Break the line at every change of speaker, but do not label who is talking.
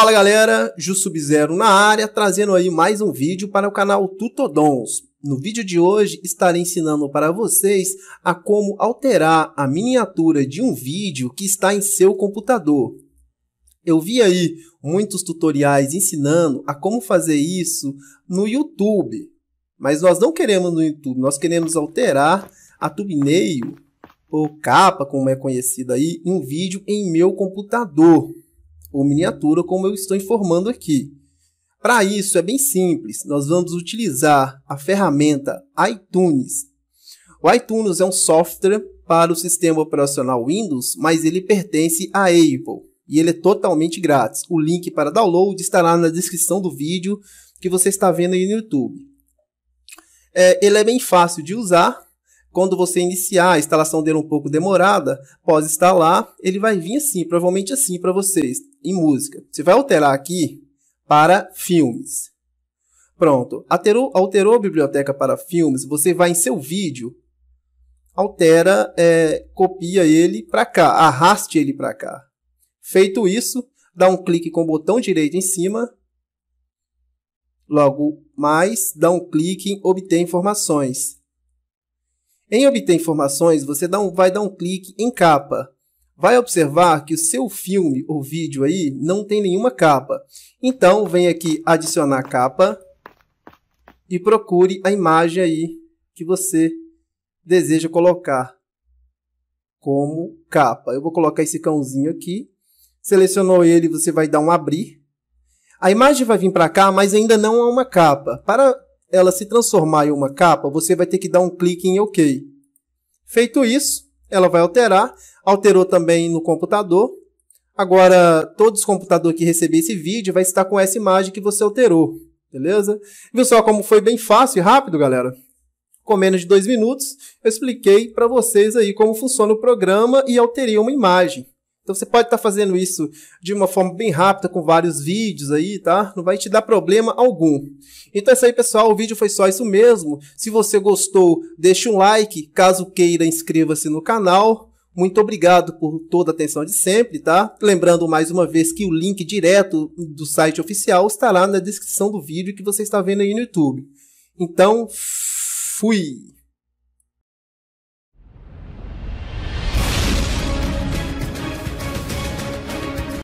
Fala galera, Ju zero na área, trazendo aí mais um vídeo para o canal Tutodons. No vídeo de hoje estarei ensinando para vocês a como alterar a miniatura de um vídeo que está em seu computador. Eu vi aí muitos tutoriais ensinando a como fazer isso no YouTube, mas nós não queremos no YouTube, nós queremos alterar a thumbnail ou capa, como é conhecida aí, em um vídeo em meu computador ou miniatura, como eu estou informando aqui. Para isso é bem simples, nós vamos utilizar a ferramenta iTunes. O iTunes é um software para o sistema operacional Windows, mas ele pertence à Apple e ele é totalmente grátis. O link para download estará na descrição do vídeo que você está vendo aí no YouTube. É, ele é bem fácil de usar. Quando você iniciar a instalação dele é um pouco demorada, pode instalar, ele vai vir assim, provavelmente assim para vocês em música. Você vai alterar aqui para filmes. Pronto. Alterou, alterou a biblioteca para filmes. Você vai em seu vídeo, altera, é, copia ele para cá, arraste ele para cá. Feito isso, dá um clique com o botão direito em cima. Logo mais, dá um clique em obter informações. Em obter informações, você dá um, vai dar um clique em capa vai observar que o seu filme ou vídeo aí não tem nenhuma capa. Então, vem aqui adicionar capa e procure a imagem aí que você deseja colocar como capa. Eu vou colocar esse cãozinho aqui. Selecionou ele, você vai dar um abrir. A imagem vai vir para cá, mas ainda não é uma capa. Para ela se transformar em uma capa, você vai ter que dar um clique em OK. Feito isso, ela vai alterar. Alterou também no computador. Agora, todos os computadores que receber esse vídeo vai estar com essa imagem que você alterou. Beleza? Viu só como foi bem fácil e rápido, galera? Com menos de dois minutos, eu expliquei para vocês aí como funciona o programa e alterei uma imagem. Então você pode estar tá fazendo isso de uma forma bem rápida, com vários vídeos aí, tá? Não vai te dar problema algum. Então é isso aí, pessoal. O vídeo foi só isso mesmo. Se você gostou, deixe um like. Caso queira, inscreva-se no canal. Muito obrigado por toda a atenção de sempre, tá? Lembrando mais uma vez que o link direto do site oficial estará na descrição do vídeo que você está vendo aí no YouTube. Então, fui!